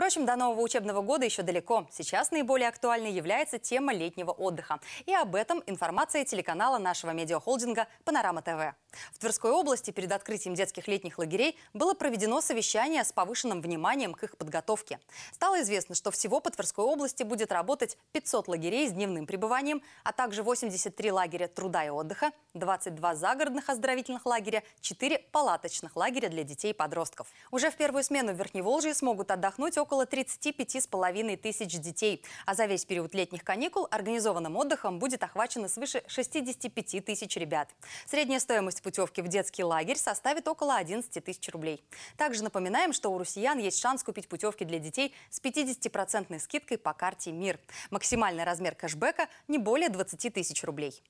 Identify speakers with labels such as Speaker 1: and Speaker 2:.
Speaker 1: Впрочем, до нового учебного года еще далеко. Сейчас наиболее актуальной является тема летнего отдыха. И об этом информация телеканала нашего медиахолдинга «Панорама ТВ». В Тверской области перед открытием детских летних лагерей было проведено совещание с повышенным вниманием к их подготовке. Стало известно, что всего по Тверской области будет работать 500 лагерей с дневным пребыванием, а также 83 лагеря труда и отдыха, 22 загородных оздоровительных лагеря, 4 палаточных лагеря для детей и подростков. Уже в первую смену в Верхневолжье смогут отдохнуть около около 35,5 тысяч детей. А за весь период летних каникул организованным отдыхом будет охвачено свыше 65 тысяч ребят. Средняя стоимость путевки в детский лагерь составит около 11 тысяч рублей. Также напоминаем, что у россиян есть шанс купить путевки для детей с 50% скидкой по карте «Мир». Максимальный размер кэшбэка не более 20 тысяч рублей.